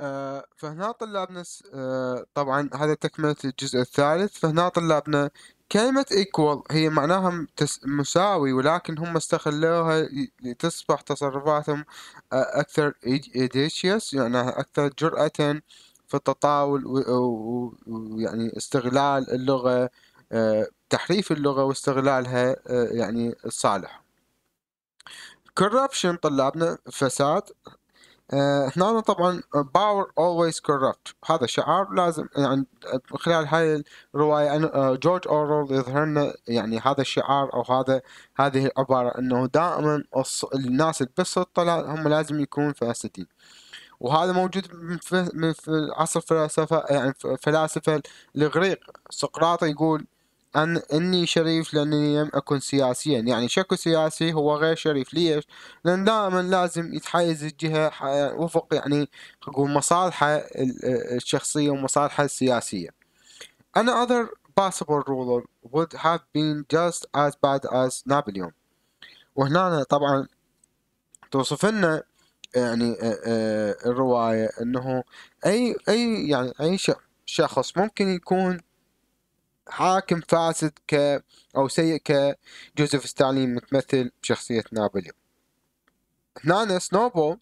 آه فهنا طلابنا آه، طبعا هذا تكملة الجزء الثالث فهنا طلابنا كلمة equal هي معناها مساوي ولكن هم استخلوها لتصبح تصرفاتهم آه، أكثر إيديشيس يعني أكثر جرأة في التطاول ويعني استغلال اللغة آه، تحريف اللغة واستغلالها يعني الصالح corruption طلابنا فساد آه، هنا عندنا طبعا باور اولويز كوربت هذا شعار لازم يعني خلال هاي الرواية جورج اورول يظهر لنا يعني هذا الشعار او هذا هذه العبارة انه دائما الناس اللي بالسلطة هم لازم يكونون فاسدين وهذا موجود في عصر الفلسفة يعني فلاسفة الإغريق سقراط يقول أن أني شريف لأنني لم أكن سياسيا يعني شكو سياسي هو غير شريف ليش لأن دائما لازم يتحيز الجهة وفق يعني أقول مصالحه الشخصية ومصالحه السياسية انا other possible ruler would have been just as bad as Napoleon وهنا طبعا توصف لنا يعني آه، آه، الرواية انه اي اي يعني اي شخص ممكن يكون حاكم فاسد ك او سيء كجوزيف ستالين متمثل بشخصيه نابليون هنا سنوبو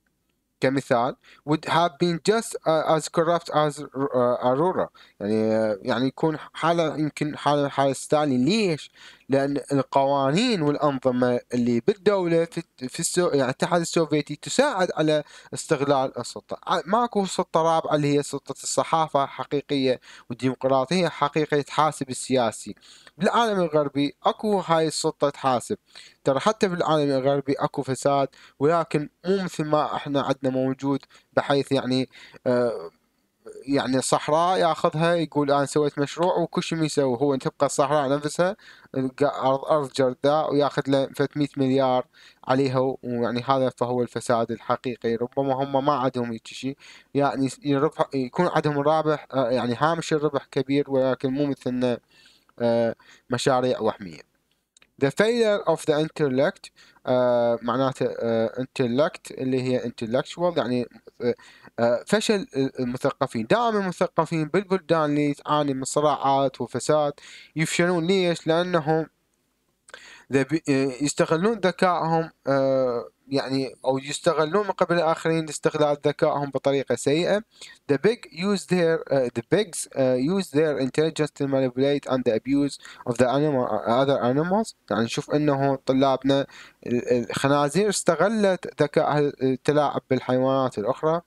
كمثال would have been just uh, as corrupt as uh, Aurora يعني يعني يكون حالة يمكن حالة حالة ستالين ليش؟ لان القوانين والانظمه اللي بالدوله في, في السو... يعني الاتحاد السوفيتي تساعد على استغلال السلطه، ماكو سلطه رابعه اللي هي سلطه الصحافه حقيقيه والديمقراطيه حقيقيه تحاسب السياسي. بالعالم الغربي اكو هاي السلطه تحاسب، ترى حتى بالعالم الغربي اكو فساد ولكن مو مثل ما احنا عندنا موجود بحيث يعني آه يعني صحراء ياخذها يقول انا سويت مشروع وكل شيء يسوي هو تبقى الصحراء نفسها ارض ارض جرداء وياخذ له 300 مليار عليها ويعني هذا فهو الفساد الحقيقي ربما هم ما عندهم هيك شيء يعني يربح يكون عندهم الرابح آه، يعني هامش الربح كبير ولكن مو مثلنا آه، مشاريع وهميه The failure of the intellect آه، معناته انتلكت آه، اللي هي انتلكتشوال يعني آه، فشل المثقفين دائما المثقفين بالبلدان اللي تعاني من صراعات وفساد يفشلون ليش لانهم يستغلون ذكائهم يعني او يستغلون من قبل الاخرين لاستغلال ذكائهم بطريقه سيئه the big use their uh, the pigs uh, use their intelligence to manipulate and abuse of the animal uh, other animals يعني نشوف انه طلابنا الخنازير استغلت ذكاء التلاعب بالحيوانات الاخرى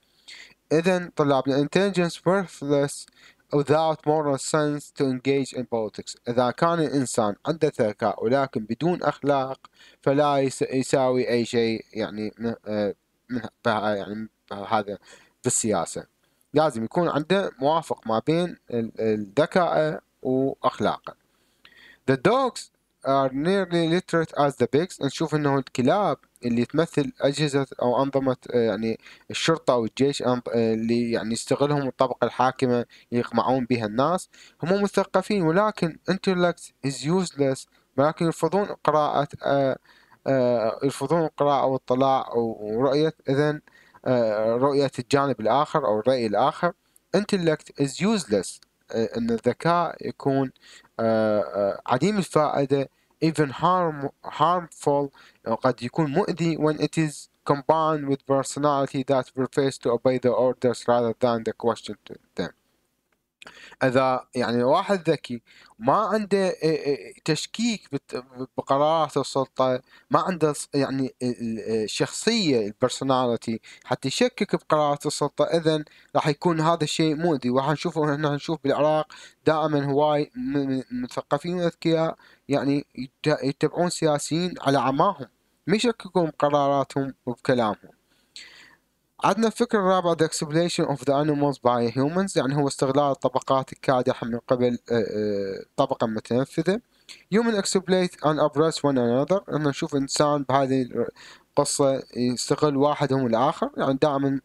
اذا طلابنا intelligence worthless without moral sense to engage in politics إذا كان الإنسان عنده ذكاء ولكن بدون أخلاق فلا يساوي أي شيء يعني من آه، يعني هذا بالسياسة لازم يكون عنده موافق ما بين الذكاء وأخلاقه The dogs are nearly literate as the pigs نشوف انه الكلاب اللي تمثل اجهزه او انظمه آه، يعني الشرطه والجيش آه، اللي يعني يستغلهم الطبقه الحاكمه يقمعون بها الناس هم مثقفين ولكن intellect is useless ولكن يرفضون قراءه آه، يرفضون القراءه والاطلاع ورؤيه اذا رؤيه الجانب الاخر او الراي الاخر intellect is useless ان الذكاء يكون عديم الفائدة even harm, harmful قد يكون مؤذي when it is combined with personality that prefers to obey the orders rather than the question to them اذا يعني واحد ذكي ما عنده إيه، إيه، إيه، تشكيك بقرارات السلطه ما عنده يعني الشخصيه البرسوناليتي حتى يشكك بقرارات السلطه اذا راح يكون هذا الشيء مؤذي وراح نشوفه احنا نشوف بالعراق دائما هواي مثقفين واذكياء يعني يتبعون سياسيين على عماهم ما يشككون بقراراتهم وبكلامهم عندنا الفكرة الرابعة The Exploration of the Animals by Humans يعني هو استغلال الطبقات الكادحة من قبل آه، آه، طبقة متنفذة Human exploit and oppress one another أن نشوف إنسان بهذه القصة يستغل واحد هم الآخر يعني دائما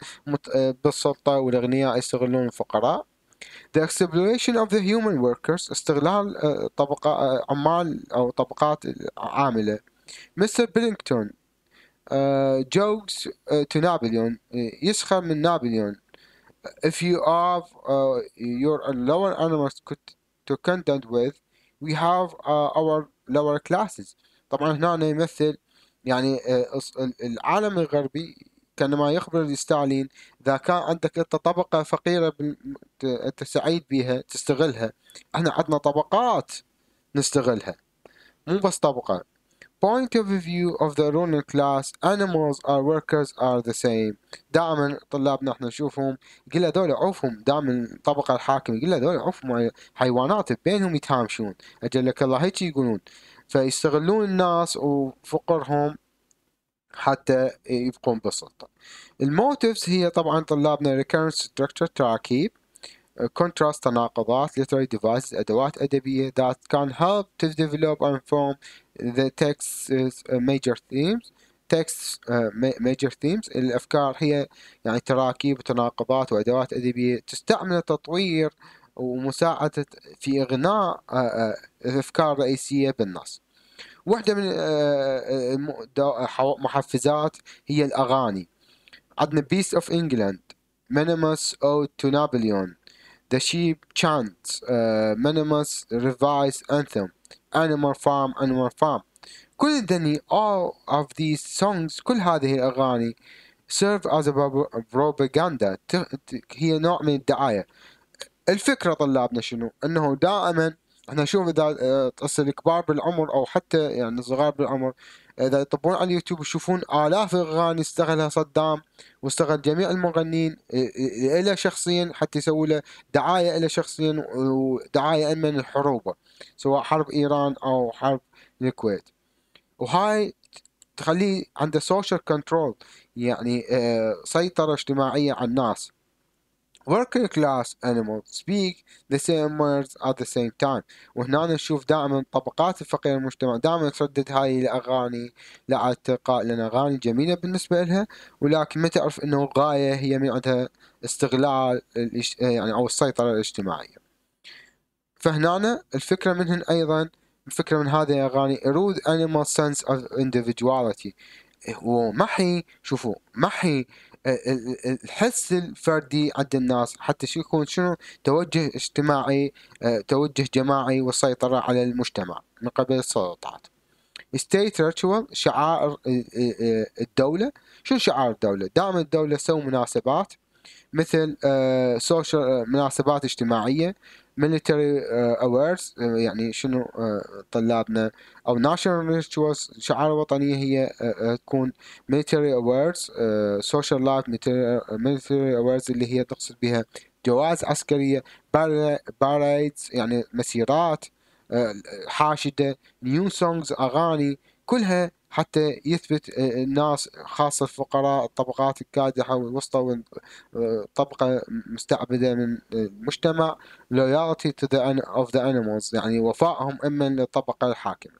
آه، بالسلطة والأغنياء يستغلون الفقراء The exploitation of the human workers استغلال طبقة عمال أو طبقات عاملة Mr. Billington آه، جوكس تو نابليون يسخر من نابليون if you have uh, your lower animals to contend with we have uh, our lower classes طبعا هنا يمثل يعني uh, العالم الغربي كانما يخبر لستالين اذا كان عندك انت طبقه فقيره انت سعيد بها تستغلها احنا عندنا طبقات نستغلها مو بس طبقه point of view of the ruling class animals or workers are the same دائما طلابنا احنا نشوفهم يقول له هذول عوفهم دائما الطبقه الحاكمه يقول له هذول عوفهم حيوانات بينهم يتهامشون اجلك الله هيك يقولون فيستغلون الناس وفقرهم حتى يبقون بالسلطه الموتيفز هي طبعا طلابنا recurrent structure تراكيب contrast تناقضات literary devices أدوات أدبية that can help to develop and form the text's uh, major themes text uh, major themes الأفكار هي يعني تراكيب وتناقضات وأدوات أدبية تستعمل تطوير ومساعدة في إغناء آه، آه، الأفكار الرئيسية بالنص واحدة من المحفزات آه، هي الأغاني عندنا Beast of England Minimus Ode to Napoleon The sheep chants uh, Minimus revised anthem, Animal Farm, Animal Farm. coincidentally all of these songs كل هذه الأغاني serve as a propaganda هي نوع من الدعاية الفكرة طلابنا شنو؟ أنه دائما احنا نشوف اذا آه، الكبار بالعمر او حتى يعني الصغار بالعمر اذا يطبون على اليوتيوب يشوفون الاف الاغاني استغلها صدام واستغل جميع المغنين له شخصيا حتى يسوي له دعايه له شخصيا ودعايه من الحروب سواء حرب ايران او حرب الكويت وهاي تخليه عنده سوشيال كنترول يعني آه، سيطره اجتماعيه على الناس working class animals speak the same words at the same time وهنا نشوف دائما طبقات الفقير المجتمع دائما تردد هاي الأغاني لعاد تلقاء لنا أغاني جميلة بالنسبة لها ولكن ما تعرف أنه غاية هي من عندها استغلال يعني أو السيطرة الاجتماعية فهنا الفكرة منهن أيضا الفكرة من هذه الأغاني erode animal sense of individuality ومحي محي شوفوا محي آه، آه، آه، الحس الفردي عند الناس حتى شو يكون شنو توجه اجتماعي توجه جماعي والسيطرة على المجتمع من قبل السلطات ستيت ريتشوال شعائر الدولة شنو شعار الدولة دائما الدولة تسوي مناسبات مثل سوشيال مناسبات اجتماعية ميليتري اويرز uh, uh, يعني شنو uh, طلابنا او ناشونال ريتشوالز شعار وطنية هي تكون ميليتري اويرز سوشيال لايف ميليتري اويرز اللي هي تقصد بها جوائز عسكرية بارايدز يعني مسيرات حاشدة نيو سونجز اغاني كلها حتى يثبت آه، الناس خاصة الفقراء الطبقات الكادحة والوسطى والطبقة آه، مستعبدة من المجتمع loyalty to the of the animals يعني وفائهم إما للطبقة الحاكمة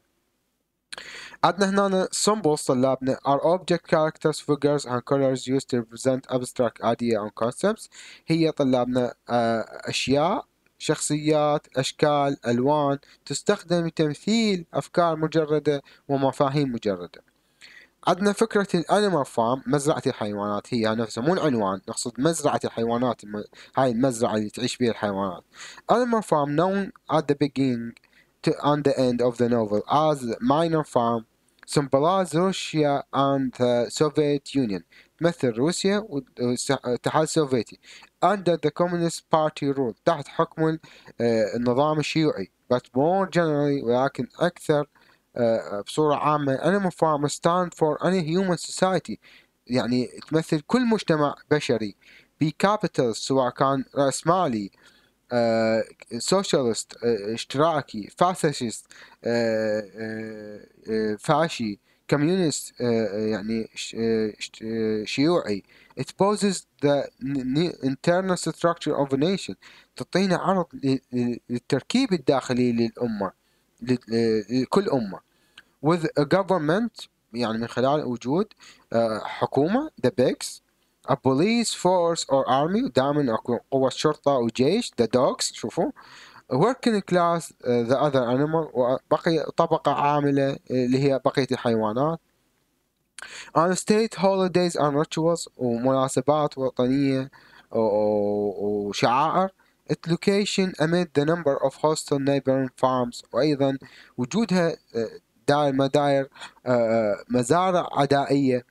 عندنا هنا symbols طلابنا are object characters figures and colors used to represent abstract ideas and concepts هي طلابنا آه، أشياء شخصيات أشكال ألوان تستخدم لتمثيل أفكار مجردة ومفاهيم مجردة عندنا فكرة الأنيمال فارم مزرعة الحيوانات هي نفسها مو العنوان نقصد مزرعة الحيوانات هاي المزرعة اللي تعيش فيها الحيوانات Animal farm known at the beginning to and the end of the novel as minor farm symbolize Russia and the Soviet Union تمثل روسيا والاتحاد السوفيتي under the Communist Party rule تحت حكم النظام الشيوعي but more generally ولكن أكثر بصورة عامة animal farm stand for any human society يعني تمثل كل مجتمع بشري be capitalist سواء كان رأسمالي socialist اشتراكي fascist فاشي كوميونست آه، آه، يعني آه، شيوعي it poses the internal structure of a nation تعطينا عرض للتركيب الداخلي للأمة لكل أمة with a government يعني من خلال وجود حكومة the bigs a police force or army دائما اكو قوة شرطة وجيش the dogs شوفوا working class the other animal وبقي طبقة عاملة اللي هي بقية الحيوانات on state holidays and rituals ومناسبات وطنية وشعائر its location amid the number of hostile neighboring farms وأيضا وجودها دار مداير مزارع عدائية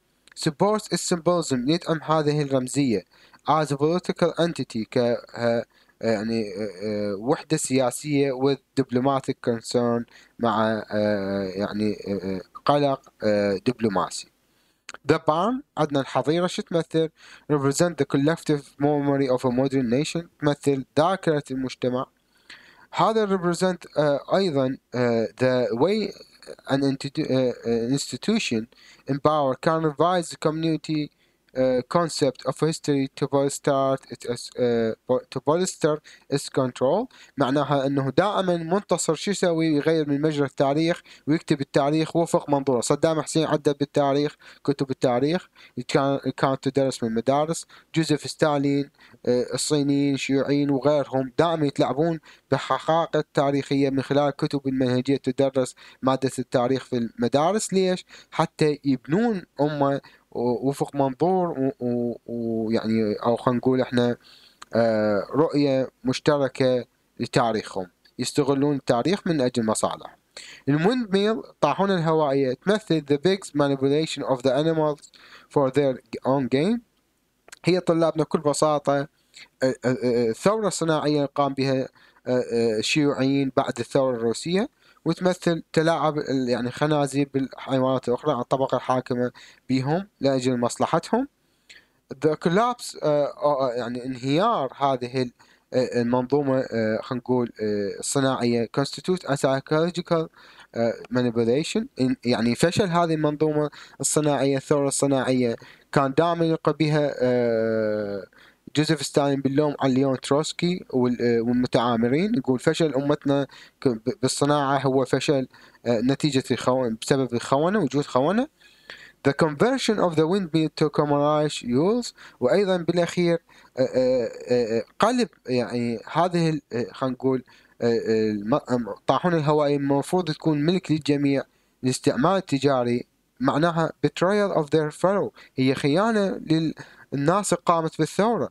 supports its symbolism يدعم هذه الرمزية as a political entity ك يعني وحدة سياسية diplomatic concern مع يعني قلق دبلوماسي The barn عندنا الحظيرة شو تمثل؟ represent the collective memory of a modern nation تمثل ذاكرة المجتمع هذا represent أيضا the way an institution in power can revise the community آه، concept of history to bolster its, آه، to bolster its control معناها انه دائما منتصر شو يسوي يغير من مجرى التاريخ ويكتب التاريخ وفق منظوره صدام حسين عدى بالتاريخ كتب التاريخ كانت تدرس من المدارس جوزيف ستالين آه، الصينيين الشيوعيين وغيرهم دائما يتلعبون بحقائق التاريخية من خلال كتب المنهجية تدرس مادة التاريخ في المدارس ليش؟ حتى يبنون أمة وفق منظور ويعني او خلينا نقول احنا آه، رؤيه مشتركه لتاريخهم يستغلون التاريخ من اجل مصالح الويند ميل طاحونة الهوائية تمثل the bigs manipulation of the animals for their own gain هي طلابنا بكل بساطة الثورة آه، آه، الصناعية قام بها الشيوعيين بعد الثورة الروسية وتمثل تلاعب يعني خنازير بالحيوانات الأخرى على الطبقة الحاكمة بهم لأجل مصلحتهم ذا آه، كولابس آه، آه، يعني انهيار هذه المنظومة خلينا نقول الصناعية constitute a psychological manipulation يعني فشل هذه المنظومة الصناعية الثورة الصناعية كان دائما يلقى بها جوزيف ستالين باللوم على ليون تروسكي آه، والمتعامرين يقول فشل أمتنا بالصناعة هو فشل آه، نتيجة الخونة بسبب الخونة وجود خونة The conversion of the windmill to commercial use وأيضا بالأخير آه، قلب يعني هذه خلينا نقول الطاحونة الهوائية المفروض تكون ملك للجميع لاستعمال التجاري معناها betrayal of their fellow هي خيانة للناس اللي قامت بالثورة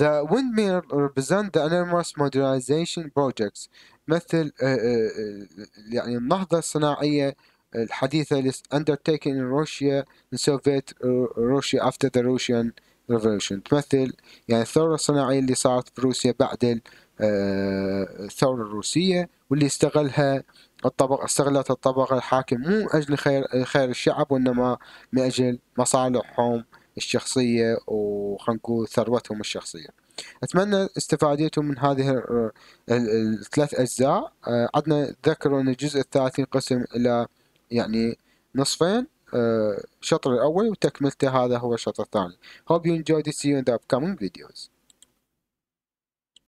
The windmill represent the enormous modernization projects مثل آه، آه، آه، يعني النهضة الصناعية الحديثة اللي undertaken in Russia in Soviet Russia after the Russian Revolution تمثل يعني الثورة الصناعية اللي صارت في روسيا بعد الثورة الروسية واللي استغلها الطبقة استغلت الطبقة الحاكم مو من أجل خير خير الشعب وإنما من أجل مصالحهم الشخصية وخلينا نقول ثروتهم الشخصية أتمنى استفادتم من هذه الثلاث أجزاء آه، عدنا ذكروا أن الجزء الثالث ينقسم إلى يعني نصفين آه، الشطر الأول وتكملته هذا هو الشطر الثاني Hope you enjoyed this see you in the upcoming videos